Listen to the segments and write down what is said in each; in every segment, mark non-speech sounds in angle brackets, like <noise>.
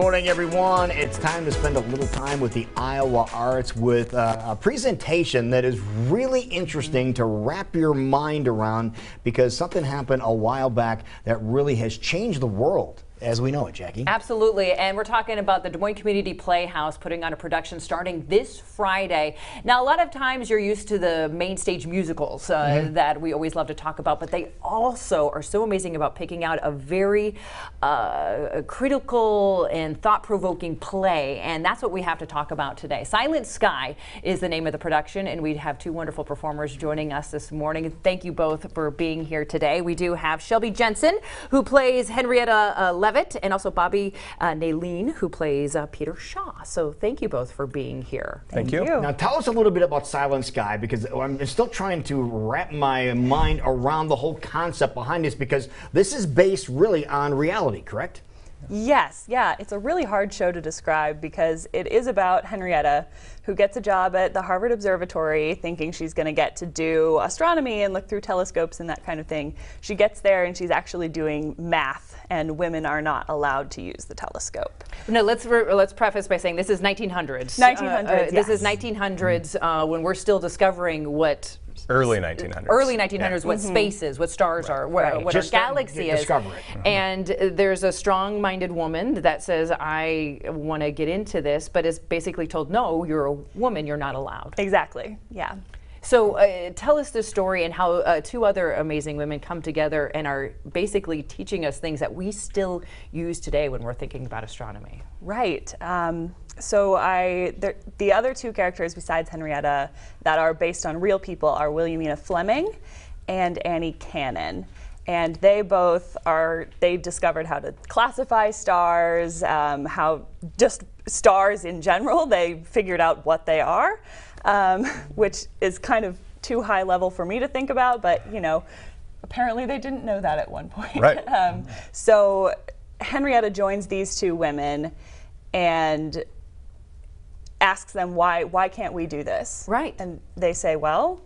Morning, everyone. It's time to spend a little time with the Iowa Arts with uh, a presentation that is really interesting to wrap your mind around because something happened a while back that really has changed the world as we know it, Jackie. Absolutely. And we're talking about the Des Moines Community Playhouse putting on a production starting this Friday. Now, a lot of times you're used to the main stage musicals uh, mm -hmm. that we always love to talk about, but they also are so amazing about picking out a very uh, critical and thought provoking play. And that's what we have to talk about today. Silent Sky is the name of the production, and we have two wonderful performers joining us this morning. Thank you both for being here today. We do have Shelby Jensen, who plays Henrietta uh, Levin Levitt and also Bobby uh, who plays uh, Peter Shaw. So thank you both for being here. Thank, thank you. you. Now tell us a little bit about Silent Sky because I'm still trying to wrap my mind around the whole concept behind this because this is based really on reality, correct? Yes, yeah. It's a really hard show to describe because it is about Henrietta, who gets a job at the Harvard Observatory thinking she's going to get to do astronomy and look through telescopes and that kind of thing. She gets there and she's actually doing math, and women are not allowed to use the telescope. No, let's, let's preface by saying this is 1900s. 1900s. Uh, uh, yes. This is 1900s uh, when we're still discovering what early 1900s. Early 1900s, yeah. what mm -hmm. spaces, what stars right. are, what, right. what our galaxy is. Mm -hmm. And there's a strong-minded woman that says, I want to get into this, but is basically told, no, you're a woman, you're not allowed. Exactly, yeah. So uh, tell us this story and how uh, two other amazing women come together and are basically teaching us things that we still use today when we're thinking about astronomy. Right. Um, so I the, the other two characters besides Henrietta that are based on real people are Williamina Fleming and Annie Cannon. And they both are, they discovered how to classify stars, um, how just stars in general, they figured out what they are, um, <laughs> which is kind of too high level for me to think about, but you know, apparently they didn't know that at one point. Right. <laughs> um, so Henrietta joins these two women and asks them why why can't we do this? Right. And they say, well,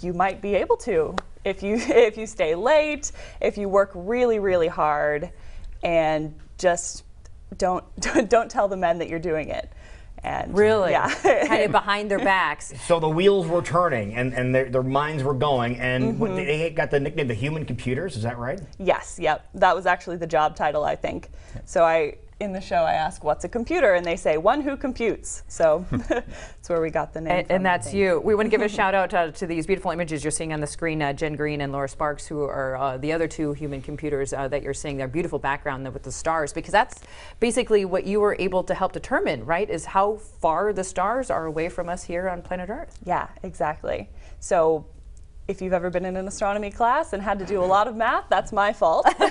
you might be able to if you <laughs> if you stay late, if you work really really hard, and just don't <laughs> don't, tell the men that you're doing it. And really, yeah, kind <laughs> of behind their backs. So the wheels were turning, and and their, their minds were going, and mm -hmm. they got the nickname the human computers. Is that right? Yes. Yep. That was actually the job title, I think. So I in the show, I ask, what's a computer? And they say, one who computes. So <laughs> that's where we got the name. And, and that's you. We want to give a shout out uh, to these beautiful images you're seeing on the screen, uh, Jen Green and Laura Sparks, who are uh, the other two human computers uh, that you're seeing, their beautiful background with the stars, because that's basically what you were able to help determine, right, is how far the stars are away from us here on planet Earth. Yeah, exactly. So if you've ever been in an astronomy class and had to do a lot of math, that's my fault. <laughs> Your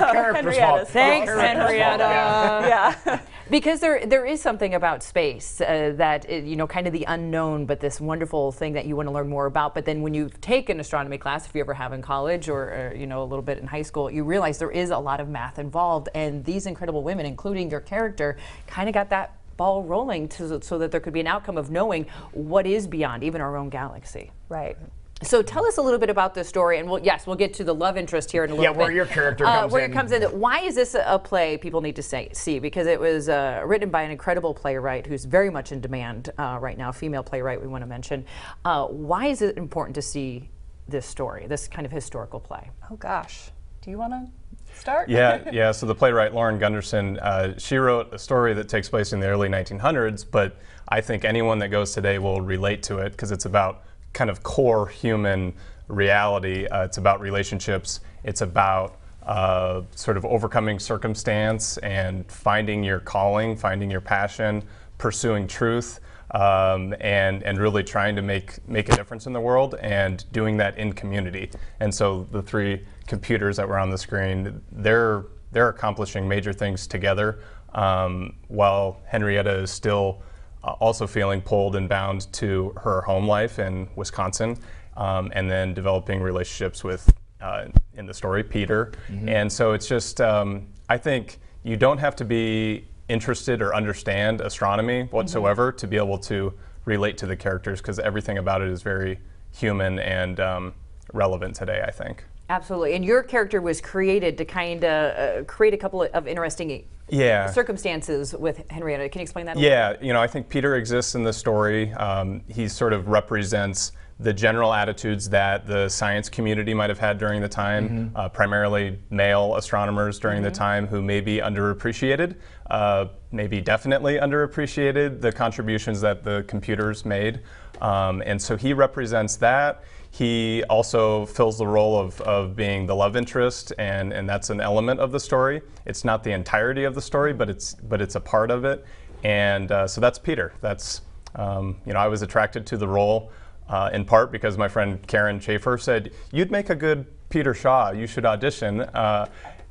character's fault. Thanks, Henrietta. yeah. <laughs> because there, there is something about space uh, that, is, uh, you know, kind of the unknown, but this wonderful thing that you want to learn more about. But then when you take an astronomy class, if you ever have in college or, or, uh, you know, a little bit in high school, you realize there is a lot of math involved. And these incredible women, including your character, kind of got that ball rolling to, so that there could be an outcome of knowing what is beyond even our own galaxy. Right. So tell us a little bit about this story, and we'll, yes, we'll get to the love interest here in a little yeah, bit. Yeah, where your character uh, comes where in. Where it comes in. Why is this a play people need to say, see? Because it was uh, written by an incredible playwright who's very much in demand uh, right now, female playwright we want to mention. Uh, why is it important to see this story, this kind of historical play? Oh gosh, do you want to start? yeah, <laughs> yeah. So the playwright Lauren Gunderson, uh, she wrote a story that takes place in the early 1900s, but I think anyone that goes today will relate to it because it's about kind of core human reality. Uh, it's about relationships. It's about uh, sort of overcoming circumstance and finding your calling, finding your passion, pursuing truth, um, and and really trying to make make a difference in the world and doing that in community. And so the three computers that were on the screen, they're, they're accomplishing major things together um, while Henrietta is still uh, also feeling pulled and bound to her home life in Wisconsin um, and then developing relationships with, uh, in the story, Peter. Mm-hmm. And so it's just, um, I think you don't have to be interested or understand astronomy mm-hmm. whatsoever mm-hmm. to be able to relate to the characters because everything about it is very human and um, relevant today, I think. Absolutely. And your character was created to kind of uh, create a couple of interesting yeah. circumstances with Henrietta. Can you explain that? yeah, bit? you know, I think Peter exists in the story. Um, he sort of represents the general attitudes that the science community might have had during the time, mm -hmm. uh, primarily male astronomers during mm -hmm. the mm-hmm. time who may be underappreciated, uh, maybe definitely underappreciated, the contributions that the computers made. Um, and so he represents that. He also fills the role of, of being the love interest, and, and that's an element of the story. It's not the entirety of the story, but it's, but it's a part of it. And uh, so that's Peter. That's, um, you know, I was attracted to the role uh, in part because my friend Karen Schaefer said, you'd make a good Peter Shaw, you should audition. Uh,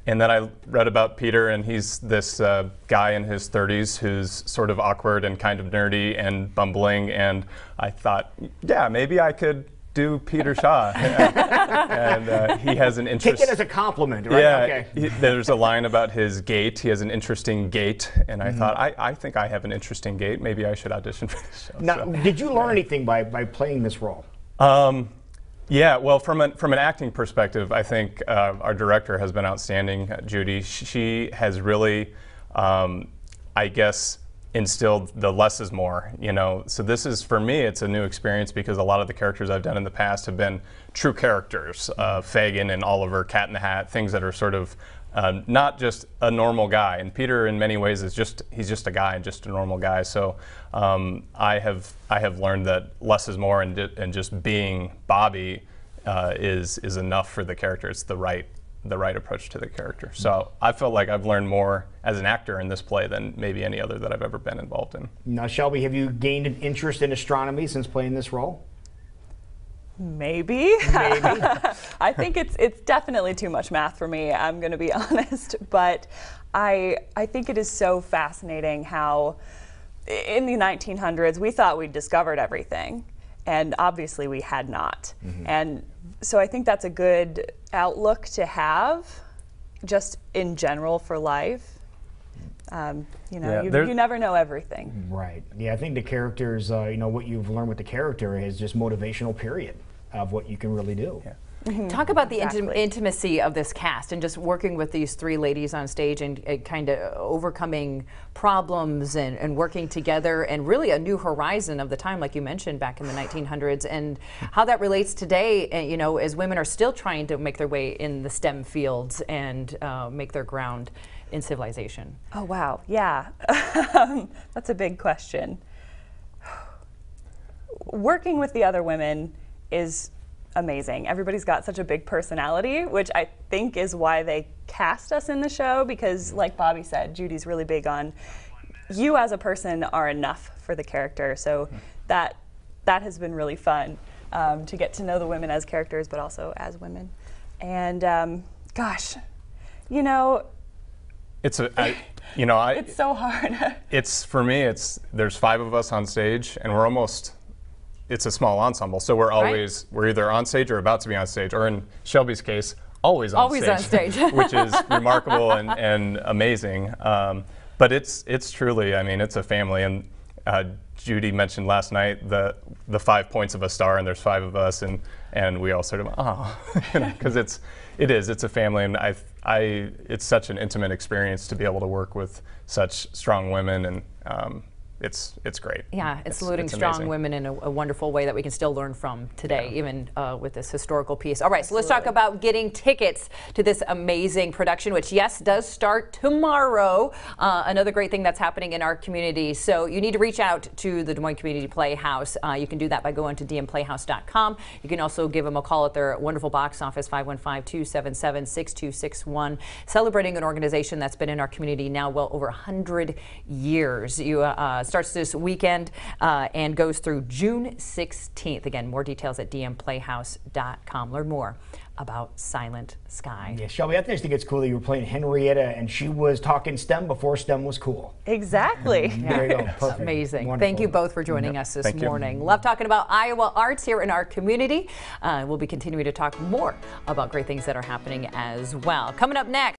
and then I read about Peter, and he's this uh, guy in his 30s who's sort of awkward and kind of nerdy and bumbling. And I thought, yeah, maybe I could do Peter Shaw. <laughs> and uh, he has an interesting. Take it as a compliment, right? Yeah, okay. he, there's a line about his gait. He has an interesting gait. And I mm. thought, I, I think I have an interesting gait. Maybe I should audition for this show. Now, so, did you learn yeah. anything by, by playing this role? Um, yeah, well, from an, from an acting perspective, I think uh, our director has been outstanding, uh, Judy. She has really, um, I guess, instilled the less is more you know so this is for me it's a new experience because a lot of the characters i've done in the past have been true characters uh, fagin and oliver cat in the hat things that are sort of um, not just a normal guy and peter in many ways is just he's just a guy and just a normal guy so um, i have i have learned that less is more and, and just being bobby uh, is is enough for the character it's the right the right approach to the character. So I felt like I've learned more as an actor in this play than maybe any other that I've ever been involved in. Now, Shelby, have you gained an interest in astronomy since playing this role? Maybe. Maybe. <laughs> I think it's it's definitely too much math for me. I'm going to be <laughs> honest, but I I think it is so fascinating how in the 1900s we thought we'd discovered everything, and obviously we had not. Mm -hmm. And so I think that's a good outlook to have, just in general for life. Um, you know, yeah, you, you, never know everything. Right. Yeah, I think the characters, uh, you know, what you've learned with the character is just motivational period of what you can really do. Yeah. Mm -hmm. Talk about the exactly. intimacy of this cast and just working with these three ladies on stage and, and kind of overcoming problems and, and, working together and really a new horizon of the time, like you mentioned back in the 1900s, and how that relates today, eh, you know, as women are still trying to make their way in the STEM fields and uh, make their ground in civilization. Oh, wow. Yeah. <laughs> That's a big question <sighs> working with the other women is amazing. Everybody's got such a big personality, which I think is why they cast us in the show because, like Bobby said, Judy's really big on you as a person are enough for the character. So that that has been really fun um, to get to know the women as characters, but also as women. And um, gosh, you know, it's a. I, you know, I, <laughs> it's so hard. <laughs> it's for me. It's there's five of us on stage, and we're almost it's a small ensemble, so we're always right? we're either on stage or about to be on stage, or in Shelby's case, always on always stage, on stage. <laughs> <laughs> which is remarkable and, and amazing. Um, but it's it's truly, I mean, it's a family. And uh, Judy mentioned last night the the five points of a star, and there's five of us, and and we all sort of oh, ah, because <laughs> it's it is it's a family, and I I it's such an intimate experience to be able to work with such strong women and. Um, it's it's great. Yeah, it's, saluting strong women in a, a, wonderful way that we can still learn from today, yeah. even uh, with this historical piece. All right, Absolutely. so let's talk about getting tickets to this amazing production, which yes does start tomorrow. Uh, another great thing that's happening in our community. So you need to reach out to the Des Moines Community Playhouse. Uh, you can do that by going to dmplayhouse.com. You can also give them a call at their wonderful box office 515-277-6261, celebrating an organization that's been in our community now well over 100 years. You uh, uh, starts this weekend uh, and goes through June 16th. Again, more details at dmplayhouse.com. Learn more about Silent Sky. Yeah, Shelby, I just think it's cool that you were playing Henrietta and she was talking STEM before STEM was cool. Exactly. Mm-hmm. yeah. Amazing. Wonderful. Thank you both for joining yep. us this Thank morning. You. Love talking about Iowa arts here in our community. Uh, we'll be continuing to talk more about great things that are happening as well. Coming up next,